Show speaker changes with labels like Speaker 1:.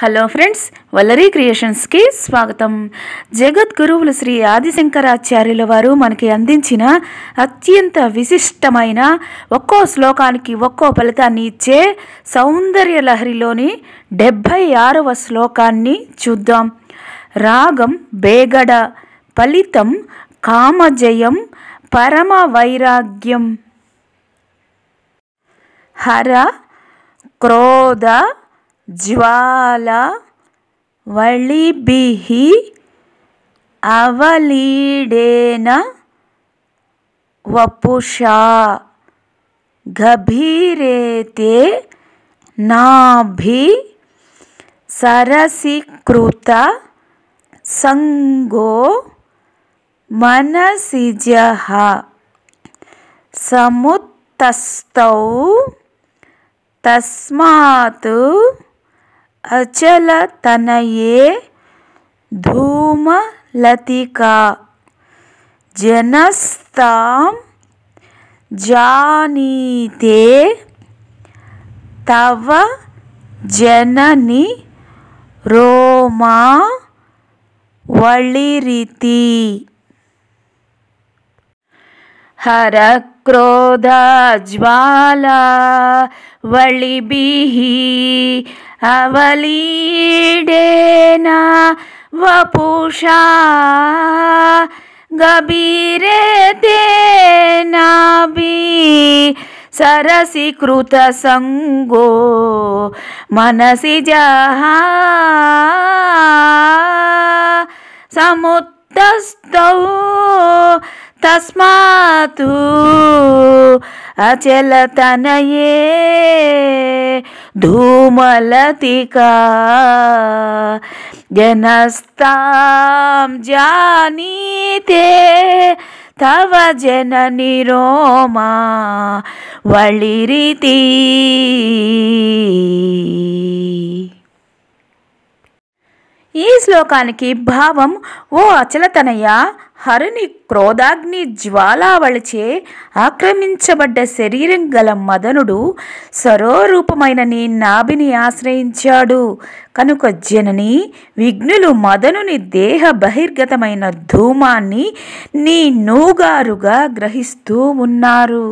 Speaker 1: hello friends Vallari క్రియేషన్స్కి స్వాగతం జగద్గురువులు శ్రీ ఆదిశంకరాచార్యుల వారు మనకి అందించిన అత్యంత విశిష్టమైన ఒక్కో శ్లోకానికి ఒక్కో ఫలితాన్ని ఇచ్చే సౌందర్య లహరిలోని డెబ్భై ఆరవ శ్లోకాన్ని చూద్దాం రాగం బేగడ ఫలితం కామజయం పరమ వైరాగ్యం హర క్రోధ ज्वालवळिभिः अवलीडेन वपुषा गभीरे ते नाभि सरसिकृतसङ्गो मनसिजः समुत्तस्तौ तस्मात् अचलतनये धूमलतिका जनस्ता जानीते तव जननी रोमा क्रोध हरक्रोधज्वाला वळिभिः అవలీడేన వపుషా గభీరే తేనాభి सरसीकृतसङ्गो मनसि जहा समुत्तस्तौ तस्मात् अचलतनये धूमलतिका जनस्तां जानीते तव जननि रोमा वळिरिती ఈ శ్లోకానికి భావం ఓ అచలతనయ హరిని క్రోధాగ్ని జ్వాలావళిచే ఆక్రమించబడ్డ శరీరం గల మదనుడు సరోరూపమైన నీ నాభిని ఆశ్రయించాడు కనుక జనని విఘ్నులు మదనుని దేహ బహిర్గతమైన ధూమాన్ని నీ నూగారుగా గ్రహిస్తూ ఉన్నారు